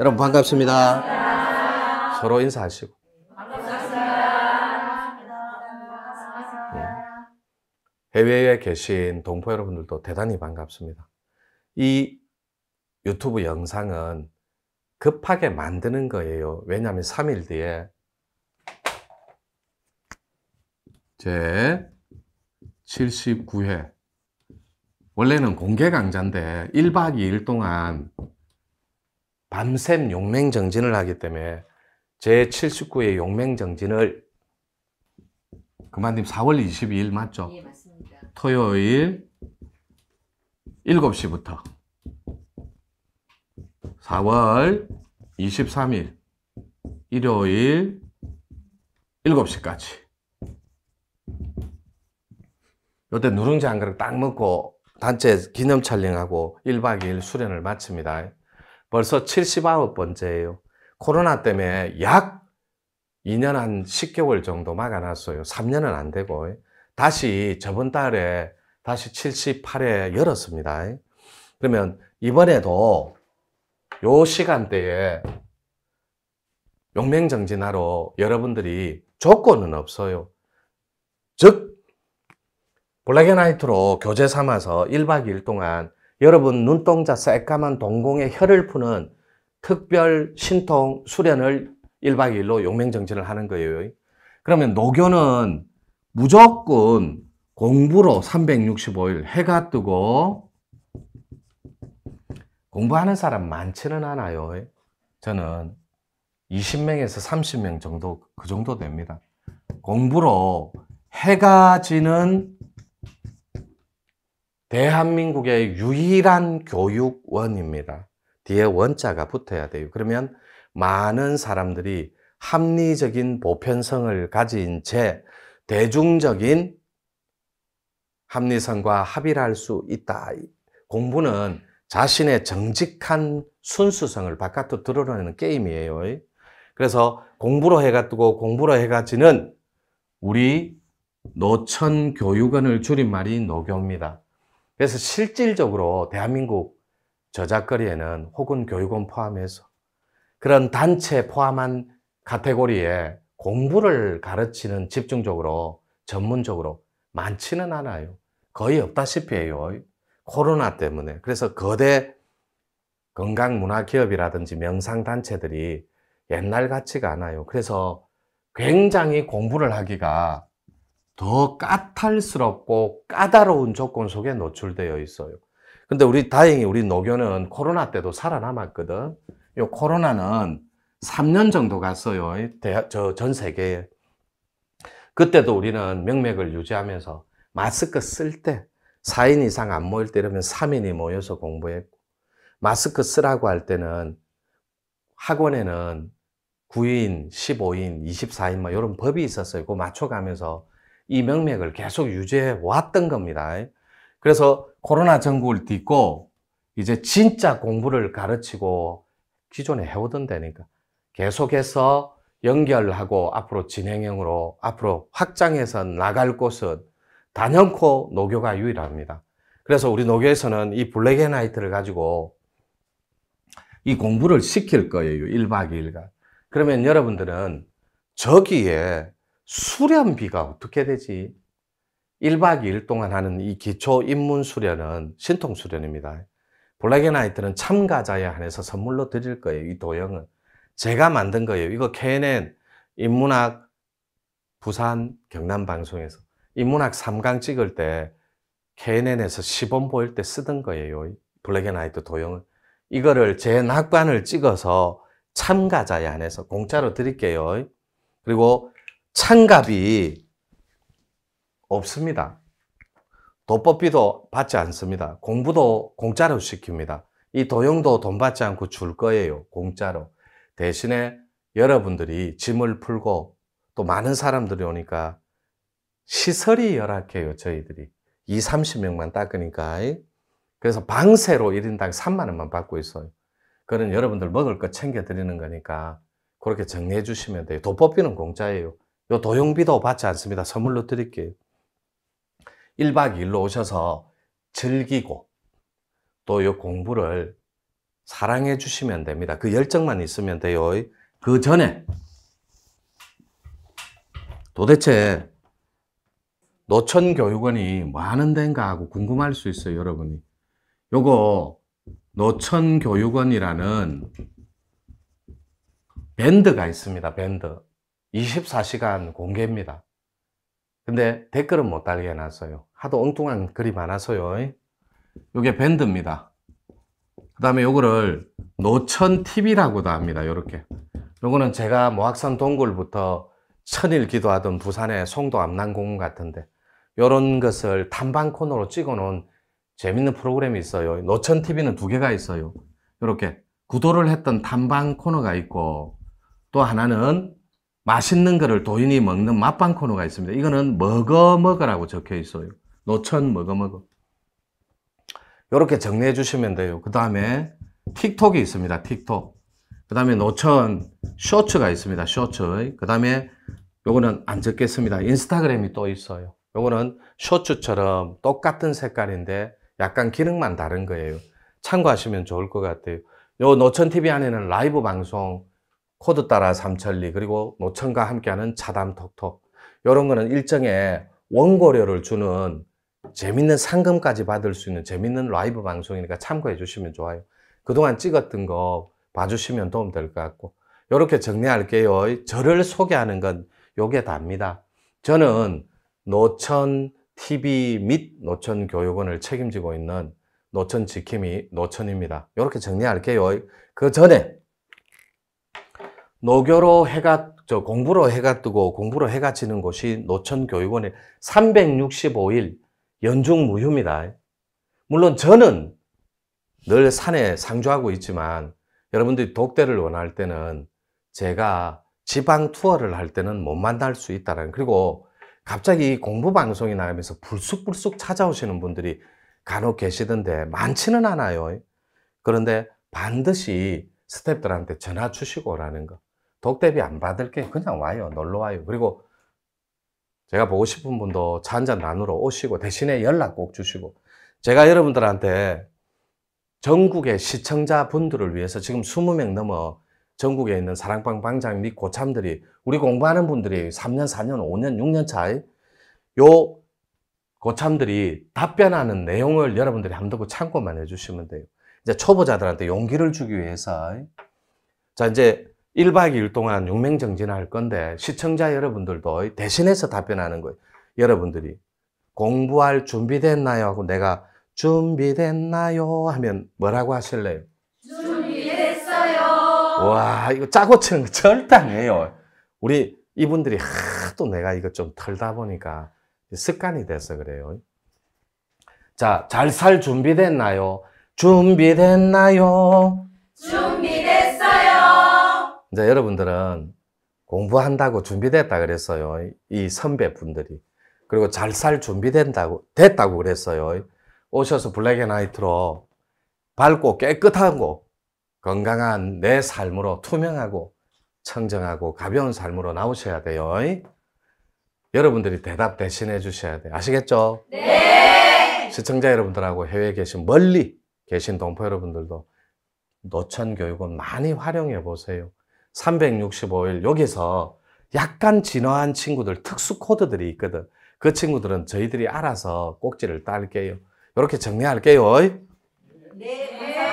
여러분 반갑습니다. 반갑습니다. 서로 인사하시고. 네. 해외에 계신 동포 여러분들도 대단히 반갑습니다. 이 유튜브 영상은 급하게 만드는 거예요. 왜냐하면 3일 뒤에 제 79회 원래는 공개 강좌인데 1박 2일 동안 밤샘 용맹정진을 하기 때문에 제79회 용맹정진을 그만님 4월 22일 맞죠? 예, 맞습니다. 토요일 7시부터 4월 23일 일요일 7시까지 요때 누룽지 한 그릇 딱 먹고 단체 기념 촬영하고 1박 2일 수련을 마칩니다. 벌써 79번째예요. 코로나 때문에 약 2년 한 10개월 정도 막아놨어요. 3년은 안 되고. 다시 저번 달에 다시 78회 열었습니다. 그러면 이번에도 요 시간대에 용맹정진하러 여러분들이 조건은 없어요. 즉, 블랙앤화이트로 교재 삼아서 1박 2일 동안 여러분 눈동자 새까만 동공의 혀를 푸는 특별 신통 수련을 1박 2일로 용맹정진을 하는 거예요. 그러면 노교는 무조건 공부로 365일 해가 뜨고 공부하는 사람 많지는 않아요. 저는 20명에서 30명 정도 그 정도 됩니다. 공부로 해가 지는 대한민국의 유일한 교육원입니다. 뒤에 원자가 붙어야 돼요. 그러면 많은 사람들이 합리적인 보편성을 가진 채 대중적인 합리성과 합의를 할 수 있다. 공부는 자신의 정직한 순수성을 바깥으로 드러내는 게임이에요. 그래서 공부로 해가 뜨고 공부로 해가 지는 우리 노천 교육원을 줄인 말이 노교입니다. 그래서 실질적으로 대한민국 저작거리에는 혹은 교육원 포함해서 그런 단체 포함한 카테고리에 공부를 가르치는 집중적으로 전문적으로 많지는 않아요. 거의 없다시피 해요. 코로나 때문에. 그래서 거대 건강문화기업이라든지 명상단체들이 옛날 같지가 않아요. 그래서 굉장히 공부를 하기가 더 까탈스럽고 까다로운 조건 속에 노출되어 있어요. 근데 우리 다행히 우리 노교는 코로나 때도 살아남았거든. 요 코로나는 3년 정도 갔어요. 저전 세계에. 그때도 우리는 명맥을 유지하면서 마스크 쓸 때 4인 이상 안 모일 때 이러면 3인이 모여서 공부했고 마스크 쓰라고 할 때는 학원에는 9인, 15인, 24인 뭐 이런 법이 있었어요. 그 맞춰가면서 이 명맥을 계속 유지해 왔던 겁니다. 그래서 코로나 전국을 딛고 이제 진짜 공부를 가르치고 기존에 해오던 데니까 계속해서 연결하고 앞으로 진행형으로 앞으로 확장해서 나갈 곳은 단연코 노교가 유일합니다. 그래서 우리 노교에서는 이 블랙앤화이트를 가지고 이 공부를 시킬 거예요. 1박 2일간. 그러면 여러분들은 저기에 수련비가 어떻게 되지? 1박 2일 동안 하는 이 기초 입문 수련은 신통 수련입니다. 블랙앤아이트는 참가자에 한해서 선물로 드릴 거예요. 이 도형은 제가 만든 거예요. 이거 k n 인문학 부산 경남 방송에서 인문학 3강 찍을 때 k n 에서 시범 보일 때 쓰던 거예요. 블랙앤아이트 도형은 이거를 제 낙관을 찍어서 참가자에 한해서 공짜로 드릴게요. 그리고 찬갑이 없습니다. 도법비도 받지 않습니다. 공부도 공짜로 시킵니다. 이 도용도 돈 받지 않고 줄 거예요. 공짜로. 대신에 여러분들이 짐을 풀고 또 많은 사람들이 오니까 시설이 열악해요. 저희들이. 2, 30명만 닦으니까. 그래서 방세로 1인당 3만 원만 받고 있어요. 그런 여러분들 먹을 거 챙겨 드리는 거니까 그렇게 정리해 주시면 돼요. 도법비는 공짜예요. 요 도용비도 받지 않습니다. 선물로 드릴게요. 1박 2일로 오셔서 즐기고 또 요 공부를 사랑해 주시면 됩니다. 그 열정만 있으면 돼요. 그 전에 도대체 노천교육원이 뭐 하는 데인가 하고 궁금할 수 있어요, 여러분이. 요거 노천교육원이라는 밴드가 있습니다, 밴드. 24시간 공개입니다. 근데 댓글은 못 달게 해놨어요. 하도 엉뚱한 글이 많아서요. 이게 밴드입니다. 그 다음에 요거를 노천TV라고도 합니다. 요렇게. 요거는 제가 모학산 동굴부터 천일 기도하던 부산의 송도 암난공원 같은데 요런 것을 탐방 코너로 찍어놓은 재밌는 프로그램이 있어요. 노천TV는 두 개가 있어요. 요렇게 구도를 했던 탐방 코너가 있고 또 하나는 맛있는 거를 도인이 먹는 맛방 코너가 있습니다. 이거는 먹어먹으라고 적혀 있어요. 노천 먹어먹어. 이렇게 정리해 주시면 돼요. 그 다음에 틱톡이 있습니다. 틱톡. 그 다음에 노천 쇼츠가 있습니다. 쇼츠. 그 다음에 요거는 안 적겠습니다. 인스타그램이 또 있어요. 요거는 쇼츠처럼 똑같은 색깔인데 약간 기능만 다른 거예요. 참고하시면 좋을 것 같아요. 요 노천TV 안에는 라이브 방송, 코드 따라 삼천리 그리고 노천과 함께하는 차담톡톡 이런 거는 일정에 원고료를 주는 재밌는 상금까지 받을 수 있는 재밌는 라이브 방송이니까 참고해 주시면 좋아요. 그동안 찍었던 거 봐주시면 도움 될 것 같고 이렇게 정리할게요. 저를 소개하는 건 요게 답니다. 저는 노천 TV 및 노천 교육원을 책임지고 있는 노천 지킴이 노천입니다. 이렇게 정리할게요. 그 전에 노교로 해가 저 공부로 해가 뜨고 공부로 해가 지는 곳이 노천교육원의 365일 연중무휴입니다. 물론 저는 늘 산에 상주하고 있지만 여러분들이 독대를 원할 때는 제가 지방 투어를 할 때는 못 만날 수 있다는 그리고 갑자기 공부 방송이 나가면서 불쑥불쑥 찾아오시는 분들이 간혹 계시던데 많지는 않아요. 그런데 반드시 스탭들한테 전화 주시고 라는 거. 독대비 안 받을게. 그냥 와요. 놀러 와요. 그리고 제가 보고 싶은 분도 차 한잔 나누러 오시고 대신에 연락 꼭 주시고 제가 여러분들한테 전국의 시청자분들을 위해서 지금 20명 넘어 전국에 있는 사랑방 방장 및 고참들이 우리 공부하는 분들이 3년, 4년, 5년, 6년 차이 요 고참들이 답변하는 내용을 여러분들이 함부 참고만 해주시면 돼요. 이제 초보자들한테 용기를 주기 위해서 자 이제 1박 2일 동안 용맹정진할 건데 시청자 여러분들도 대신해서 답변하는 거예요. 여러분들이 공부할 준비됐나요? 하고 내가 준비됐나요? 하면 뭐라고 하실래요? 준비됐어요. 와, 이거 짜고 치는 거 절대 아니에요. 우리 이분들이 하도 내가 이거 좀 털다 보니까 습관이 돼서 그래요. 자, 잘 살 준비됐나요? 준비됐나요? 준비됐어요. 이제 여러분들은 공부한다고 준비됐다 그랬어요. 이 선배분들이. 그리고 잘 살 준비된다고, 됐다고 그랬어요. 오셔서 블랙 앤 화이트로 밝고 깨끗하고 건강한 내 삶으로 투명하고 청정하고 가벼운 삶으로 나오셔야 돼요. 여러분들이 대답 대신해 주셔야 돼요. 아시겠죠? 네! 시청자 여러분들하고 해외에 계신 멀리 계신 동포 여러분들도 노천 교육은 많이 활용해 보세요. 365일 여기서 약간 진화한 친구들 특수 코드들이 있거든. 그 친구들은 저희들이 알아서 꼭지를 딸게요. 이렇게 정리할게요. 네.